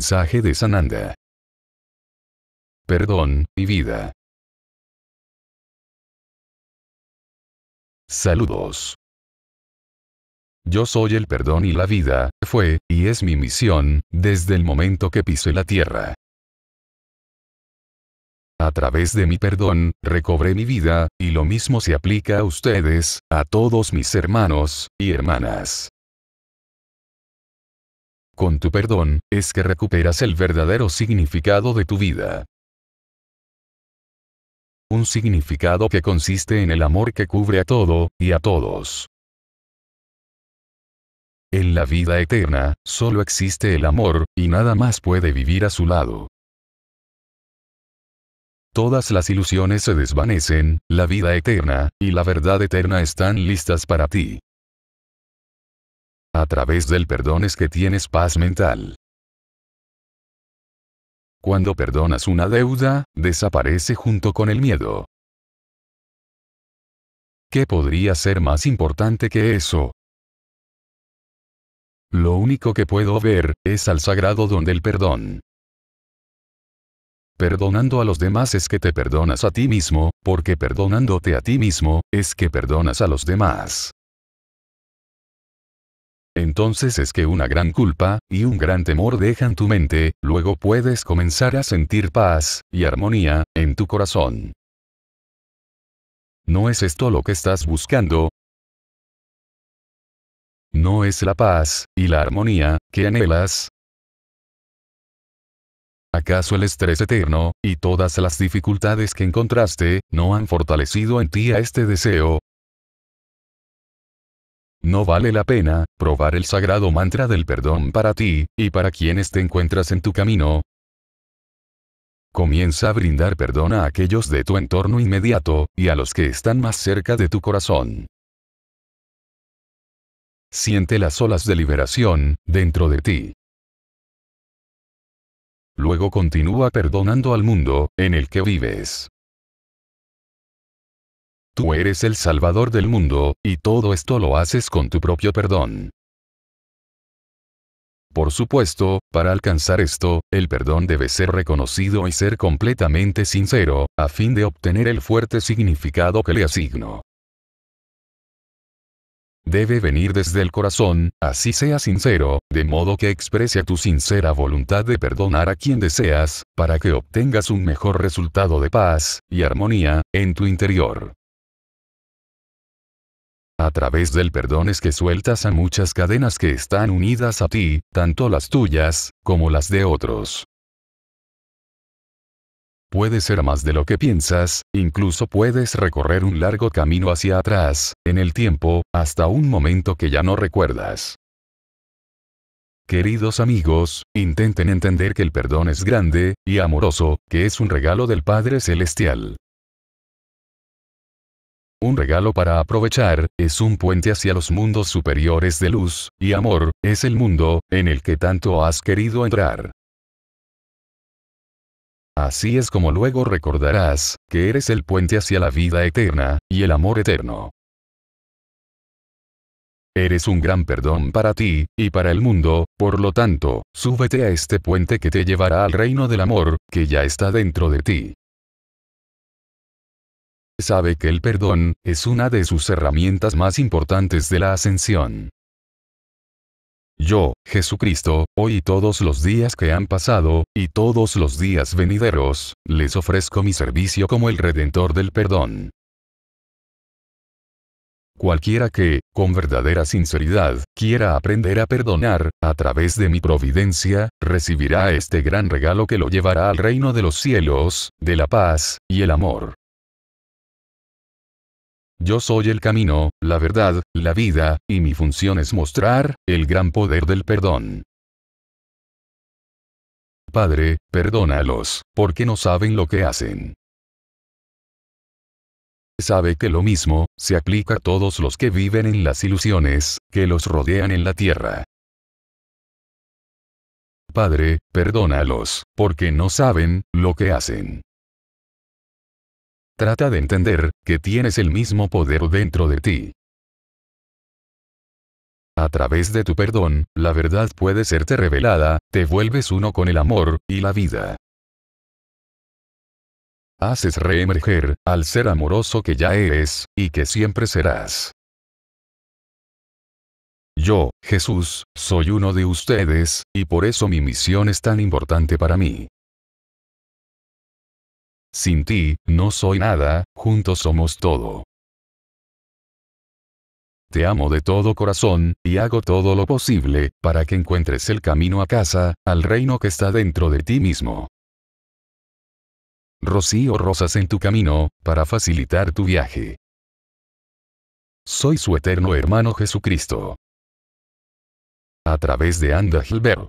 mensaje de Sananda. Perdón, y vida. Saludos. Yo soy el perdón y la vida, fue, y es mi misión, desde el momento que pisé la tierra. A través de mi perdón, recobré mi vida, y lo mismo se aplica a ustedes, a todos mis hermanos y hermanas con tu perdón, es que recuperas el verdadero significado de tu vida. Un significado que consiste en el amor que cubre a todo, y a todos. En la vida eterna, solo existe el amor, y nada más puede vivir a su lado. Todas las ilusiones se desvanecen, la vida eterna, y la verdad eterna están listas para ti. A través del perdón es que tienes paz mental. Cuando perdonas una deuda, desaparece junto con el miedo. ¿Qué podría ser más importante que eso? Lo único que puedo ver, es al sagrado don del perdón. Perdonando a los demás es que te perdonas a ti mismo, porque perdonándote a ti mismo, es que perdonas a los demás entonces es que una gran culpa, y un gran temor dejan tu mente, luego puedes comenzar a sentir paz, y armonía, en tu corazón. ¿No es esto lo que estás buscando? ¿No es la paz, y la armonía, que anhelas? ¿Acaso el estrés eterno, y todas las dificultades que encontraste, no han fortalecido en ti a este deseo, no vale la pena, probar el sagrado mantra del perdón para ti, y para quienes te encuentras en tu camino. Comienza a brindar perdón a aquellos de tu entorno inmediato, y a los que están más cerca de tu corazón. Siente las olas de liberación, dentro de ti. Luego continúa perdonando al mundo, en el que vives. Tú eres el Salvador del mundo, y todo esto lo haces con tu propio perdón. Por supuesto, para alcanzar esto, el perdón debe ser reconocido y ser completamente sincero, a fin de obtener el fuerte significado que le asigno. Debe venir desde el corazón, así sea sincero, de modo que exprese tu sincera voluntad de perdonar a quien deseas, para que obtengas un mejor resultado de paz y armonía en tu interior. A través del perdón es que sueltas a muchas cadenas que están unidas a ti, tanto las tuyas, como las de otros. Puede ser más de lo que piensas, incluso puedes recorrer un largo camino hacia atrás, en el tiempo, hasta un momento que ya no recuerdas. Queridos amigos, intenten entender que el perdón es grande, y amoroso, que es un regalo del Padre Celestial. Un regalo para aprovechar, es un puente hacia los mundos superiores de luz, y amor, es el mundo, en el que tanto has querido entrar. Así es como luego recordarás, que eres el puente hacia la vida eterna, y el amor eterno. Eres un gran perdón para ti, y para el mundo, por lo tanto, súbete a este puente que te llevará al reino del amor, que ya está dentro de ti sabe que el perdón es una de sus herramientas más importantes de la ascensión. Yo, Jesucristo, hoy y todos los días que han pasado, y todos los días venideros, les ofrezco mi servicio como el Redentor del perdón. Cualquiera que, con verdadera sinceridad, quiera aprender a perdonar, a través de mi providencia, recibirá este gran regalo que lo llevará al reino de los cielos, de la paz, y el amor. Yo soy el camino, la verdad, la vida, y mi función es mostrar el gran poder del perdón. Padre, perdónalos, porque no saben lo que hacen. Sabe que lo mismo, se aplica a todos los que viven en las ilusiones, que los rodean en la tierra. Padre, perdónalos, porque no saben, lo que hacen. Trata de entender, que tienes el mismo poder dentro de ti. A través de tu perdón, la verdad puede serte revelada, te vuelves uno con el amor, y la vida. Haces reemerger, al ser amoroso que ya eres, y que siempre serás. Yo, Jesús, soy uno de ustedes, y por eso mi misión es tan importante para mí. Sin ti, no soy nada, juntos somos todo. Te amo de todo corazón, y hago todo lo posible, para que encuentres el camino a casa, al reino que está dentro de ti mismo. Rocío Rosas en tu camino, para facilitar tu viaje. Soy su eterno hermano Jesucristo. A través de Anda Gilbert.